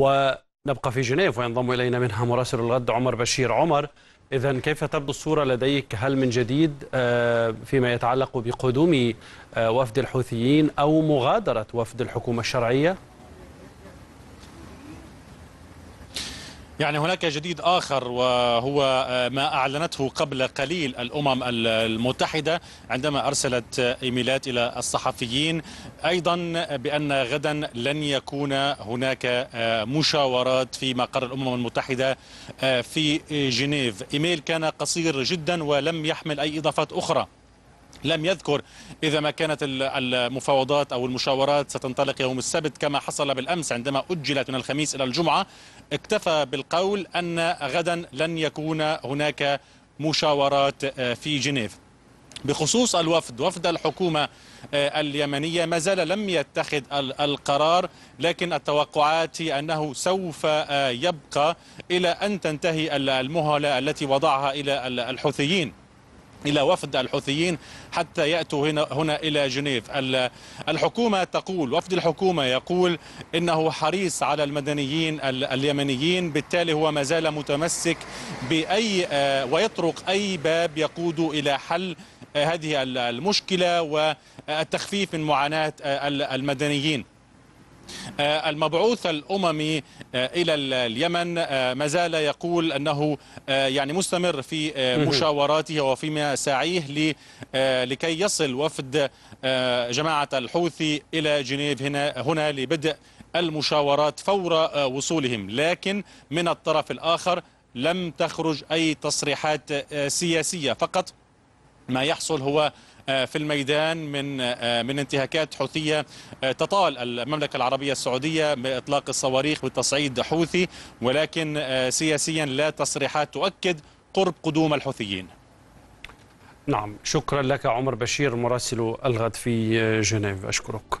ونبقى في جنيف وينضم إلينا منها مراسل الغد عمر بشير عمر إذا كيف تبدو الصورة لديك هل من جديد آه، فيما يتعلق بقدوم آه، وفد الحوثيين أو مغادرة وفد الحكومة الشرعية؟ يعني هناك جديد آخر وهو آه، ما أعلنته قبل قليل الأمم المتحدة عندما أرسلت إيميلات إلى الصحفيين أيضا بأن غدا لن يكون هناك آه، مشاورات في مقر الأمم المتحدة آه، في جنيف إيميل كان قصير جدا ولم يحمل أي إضافات أخرى لم يذكر إذا ما كانت المفاوضات أو المشاورات ستنطلق يوم السبت كما حصل بالأمس عندما أجلت من الخميس إلى الجمعة اكتفى بالقول أن غدا لن يكون هناك مشاورات آه، في جنيف بخصوص الوفد وفد الحكومة آه، اليمنية ما زال لم يتخذ القرار لكن التوقعات هي أنه سوف آه، يبقى إلى أن تنتهي المهلة التي وضعها إلى الحوثيين إلى وفد الحوثيين حتى يأتوا هنا, هنا إلى جنيف الحكومة تقول وفد الحكومة يقول إنه حريص على المدنيين اليمنيين بالتالي هو ما زال متمسك بأي آه، ويطرق أي باب يقود إلى حل آه، هذه المشكلة والتخفيف من معاناة آه، المدنيين آه، المبعوث الاممي آه، الى اليمن آه، ما زال يقول انه يعني مستمر في مشاوراته وفي مساعيه لكي يصل وفد جماعه الحوثي الى جنيف هنا هنا لبدء المشاورات فور وصولهم لكن من الطرف الاخر لم تخرج اي تصريحات سياسيه فقط ما يحصل هو آه، في الميدان من آه، من انتهاكات حوثيه آه، تطال المملكه العربيه السعوديه باطلاق الصواريخ بتصعيد حوثي ولكن سياسيا لا تصريحات تؤكد قرب قدوم الحوثيين نعم شكرا لك عمر بشير مراسل الغد في جنيف أشكرك